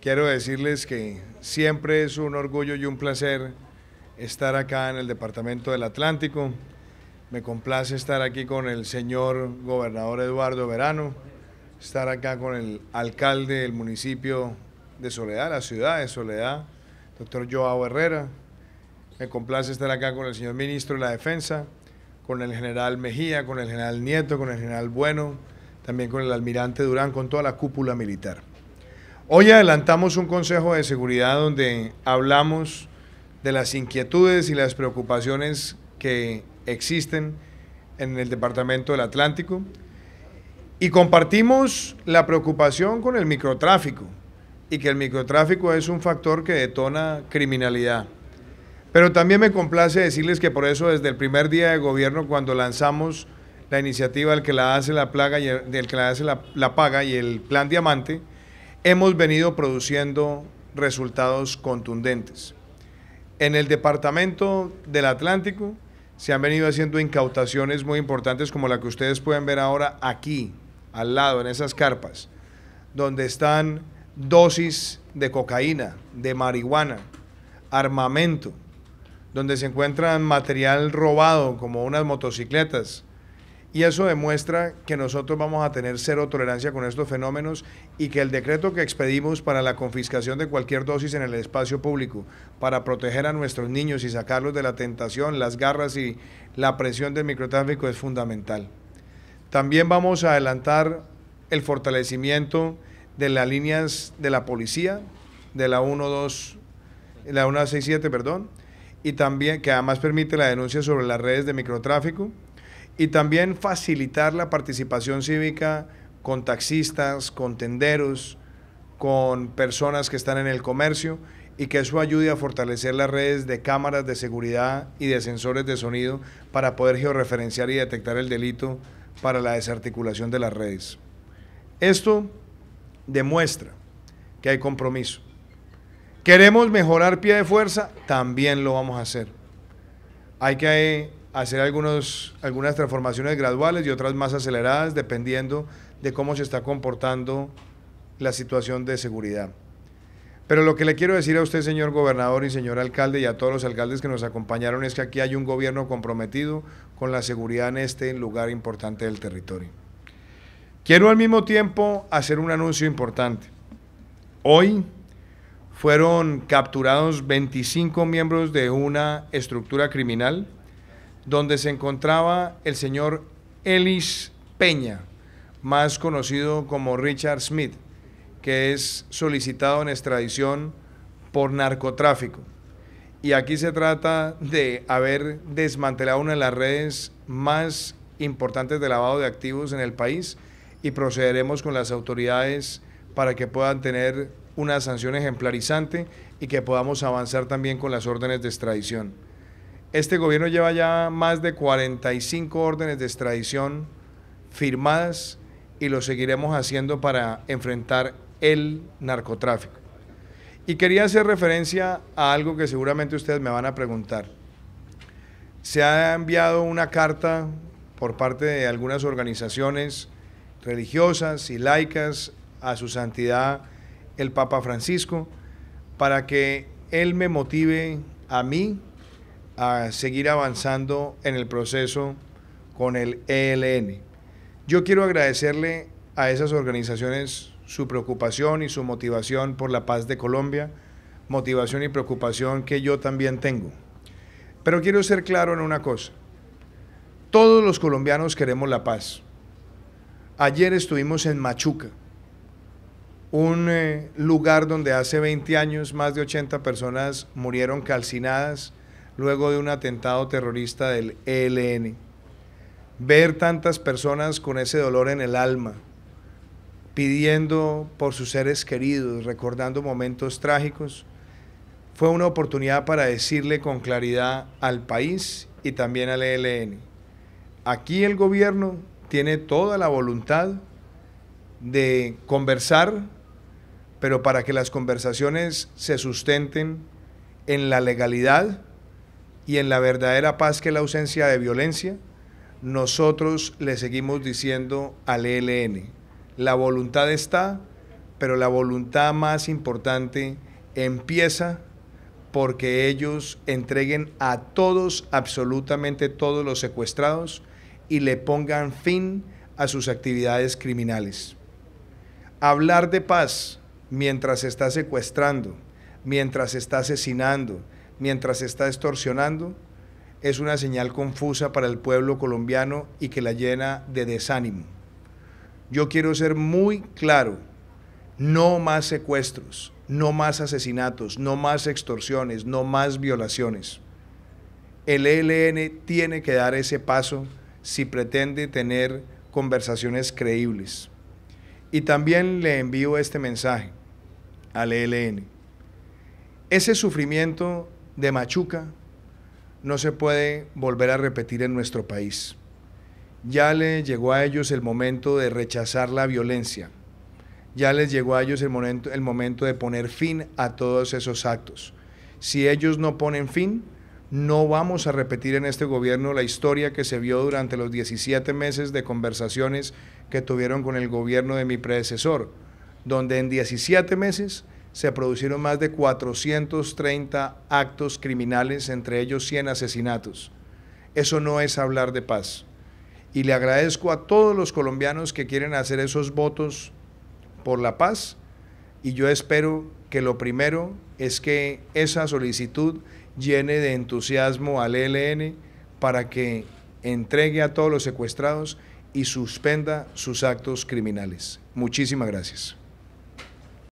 Quiero decirles que siempre es un orgullo y un placer estar acá en el Departamento del Atlántico. Me complace estar aquí con el señor gobernador Eduardo Verano, estar acá con el alcalde del municipio de Soledad, la ciudad de Soledad, doctor Joao Herrera. Me complace estar acá con el señor ministro de la Defensa, con el general Mejía, con el general Nieto, con el general Bueno, también con el almirante Durán, con toda la cúpula militar. Hoy adelantamos un Consejo de Seguridad donde hablamos de las inquietudes y las preocupaciones que existen en el Departamento del Atlántico y compartimos la preocupación con el microtráfico y que el microtráfico es un factor que detona criminalidad. Pero también me complace decirles que por eso desde el primer día de gobierno, cuando lanzamos la iniciativa del que la hace la plaga y del que la paga y el plan diamante, hemos venido produciendo resultados contundentes. En el departamento del Atlántico se han venido haciendo incautaciones muy importantes como la que ustedes pueden ver ahora aquí, al lado, en esas carpas, donde están dosis de cocaína, de marihuana, armamento, donde se encuentran material robado como unas motocicletas, y eso demuestra que nosotros vamos a tener cero tolerancia con estos fenómenos y que el decreto que expedimos para la confiscación de cualquier dosis en el espacio público, para proteger a nuestros niños y sacarlos de la tentación, las garras y la presión del microtráfico es fundamental. También vamos a adelantar el fortalecimiento de las líneas de la policía, de la 12, la 167, perdón, y también que además permite la denuncia sobre las redes de microtráfico y también facilitar la participación cívica con taxistas, con tenderos, con personas que están en el comercio y que eso ayude a fortalecer las redes de cámaras de seguridad y de sensores de sonido para poder georreferenciar y detectar el delito para la desarticulación de las redes. Esto demuestra que hay compromiso. ¿Queremos mejorar pie de fuerza? También lo vamos a hacer. Hay que hacer algunos, algunas transformaciones graduales y otras más aceleradas, dependiendo de cómo se está comportando la situación de seguridad. Pero lo que le quiero decir a usted, señor gobernador y señor alcalde, y a todos los alcaldes que nos acompañaron, es que aquí hay un gobierno comprometido con la seguridad en este lugar importante del territorio. Quiero al mismo tiempo hacer un anuncio importante. Hoy fueron capturados 25 miembros de una estructura criminal donde se encontraba el señor Ellis Peña, más conocido como Richard Smith, que es solicitado en extradición por narcotráfico. Y aquí se trata de haber desmantelado una de las redes más importantes de lavado de activos en el país y procederemos con las autoridades para que puedan tener una sanción ejemplarizante y que podamos avanzar también con las órdenes de extradición. Este gobierno lleva ya más de 45 órdenes de extradición firmadas y lo seguiremos haciendo para enfrentar el narcotráfico. Y quería hacer referencia a algo que seguramente ustedes me van a preguntar. Se ha enviado una carta por parte de algunas organizaciones religiosas y laicas a su santidad el Papa Francisco para que él me motive a mí a seguir avanzando en el proceso con el ELN. Yo quiero agradecerle a esas organizaciones su preocupación y su motivación por la paz de Colombia, motivación y preocupación que yo también tengo. Pero quiero ser claro en una cosa. Todos los colombianos queremos la paz. Ayer estuvimos en Machuca, un eh, lugar donde hace 20 años más de 80 personas murieron calcinadas luego de un atentado terrorista del ELN. Ver tantas personas con ese dolor en el alma, pidiendo por sus seres queridos, recordando momentos trágicos, fue una oportunidad para decirle con claridad al país y también al ELN, aquí el gobierno tiene toda la voluntad de conversar, pero para que las conversaciones se sustenten en la legalidad y en la verdadera paz que es la ausencia de violencia, nosotros le seguimos diciendo al ELN, la voluntad está, pero la voluntad más importante empieza porque ellos entreguen a todos, absolutamente todos los secuestrados y le pongan fin a sus actividades criminales. Hablar de paz mientras se está secuestrando, mientras se está asesinando, mientras se está extorsionando es una señal confusa para el pueblo colombiano y que la llena de desánimo. Yo quiero ser muy claro, no más secuestros, no más asesinatos, no más extorsiones, no más violaciones. El ELN tiene que dar ese paso si pretende tener conversaciones creíbles. Y también le envío este mensaje al ELN. Ese sufrimiento de Machuca no se puede volver a repetir en nuestro país. Ya le llegó a ellos el momento de rechazar la violencia. Ya les llegó a ellos el momento, el momento de poner fin a todos esos actos. Si ellos no ponen fin, no vamos a repetir en este gobierno la historia que se vio durante los 17 meses de conversaciones que tuvieron con el gobierno de mi predecesor, donde en 17 meses se produjeron más de 430 actos criminales, entre ellos 100 asesinatos. Eso no es hablar de paz. Y le agradezco a todos los colombianos que quieren hacer esos votos por la paz y yo espero que lo primero es que esa solicitud llene de entusiasmo al ELN para que entregue a todos los secuestrados y suspenda sus actos criminales. Muchísimas gracias.